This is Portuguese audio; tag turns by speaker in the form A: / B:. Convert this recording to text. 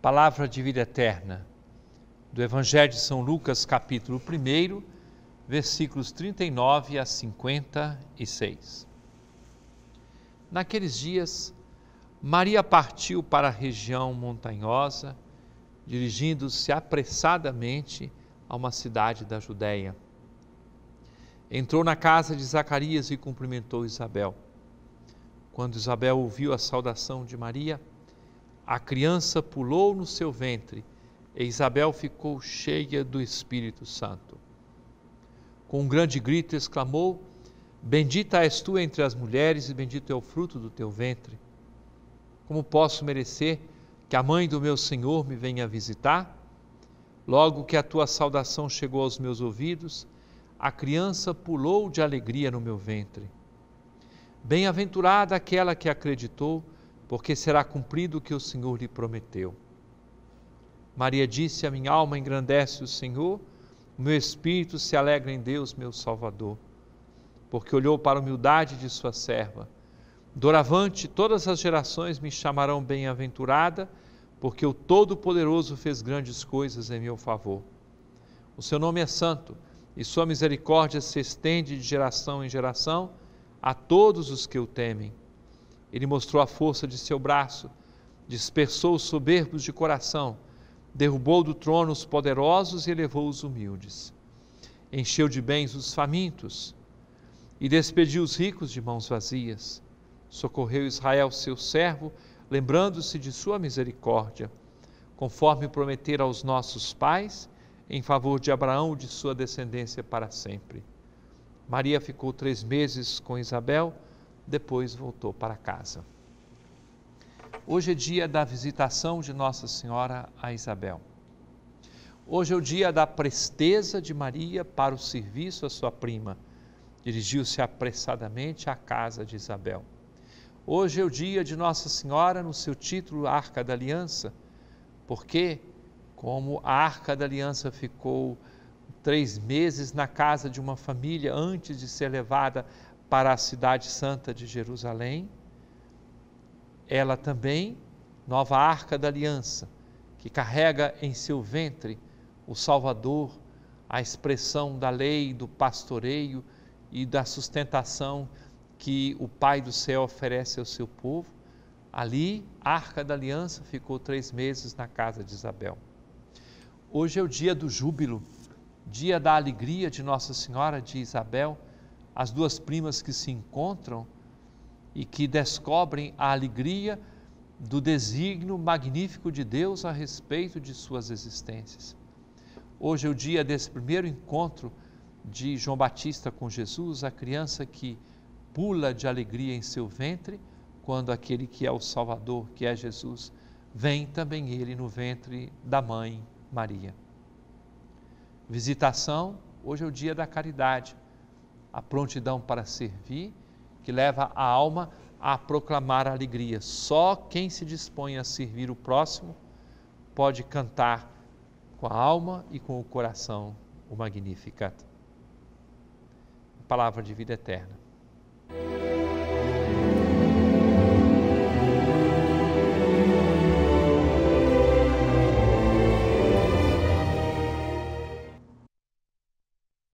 A: Palavra de vida eterna, do Evangelho de São Lucas, capítulo 1, versículos 39 a 56. Naqueles dias, Maria partiu para a região montanhosa, dirigindo-se apressadamente a uma cidade da Judéia. Entrou na casa de Zacarias e cumprimentou Isabel. Quando Isabel ouviu a saudação de Maria, a criança pulou no seu ventre e Isabel ficou cheia do Espírito Santo. Com um grande grito exclamou: Bendita és tu entre as mulheres e bendito é o fruto do teu ventre. Como posso merecer que a mãe do meu Senhor me venha visitar? Logo que a tua saudação chegou aos meus ouvidos, a criança pulou de alegria no meu ventre. Bem-aventurada aquela que acreditou porque será cumprido o que o Senhor lhe prometeu. Maria disse: A minha alma engrandece o Senhor, o meu espírito se alegra em Deus, meu Salvador, porque olhou para a humildade de sua serva. Doravante, todas as gerações me chamarão bem-aventurada, porque o Todo-Poderoso fez grandes coisas em meu favor. O seu nome é santo, e sua misericórdia se estende de geração em geração a todos os que o temem. Ele mostrou a força de seu braço, dispersou os soberbos de coração, derrubou do trono os poderosos e elevou os humildes. Encheu de bens os famintos e despediu os ricos de mãos vazias. Socorreu Israel, seu servo, lembrando-se de sua misericórdia, conforme prometer aos nossos pais, em favor de Abraão e de sua descendência para sempre. Maria ficou três meses com Isabel depois voltou para casa. Hoje é dia da visitação de Nossa Senhora a Isabel. Hoje é o dia da presteza de Maria para o serviço à sua prima. Dirigiu-se apressadamente à casa de Isabel. Hoje é o dia de Nossa Senhora no seu título Arca da Aliança, porque, como a Arca da Aliança ficou três meses na casa de uma família antes de ser levada para a cidade santa de Jerusalém, ela também, nova arca da aliança, que carrega em seu ventre o Salvador, a expressão da lei, do pastoreio e da sustentação que o Pai do céu oferece ao seu povo. Ali, a arca da aliança ficou três meses na casa de Isabel. Hoje é o dia do júbilo, dia da alegria de Nossa Senhora de Isabel as duas primas que se encontram e que descobrem a alegria do desígnio magnífico de Deus a respeito de suas existências. Hoje é o dia desse primeiro encontro de João Batista com Jesus, a criança que pula de alegria em seu ventre, quando aquele que é o Salvador, que é Jesus, vem também ele no ventre da mãe Maria. Visitação, hoje é o dia da caridade a prontidão para servir, que leva a alma a proclamar a alegria. Só quem se dispõe a servir o próximo pode cantar com a alma e com o coração o Magnificat. Palavra de vida eterna.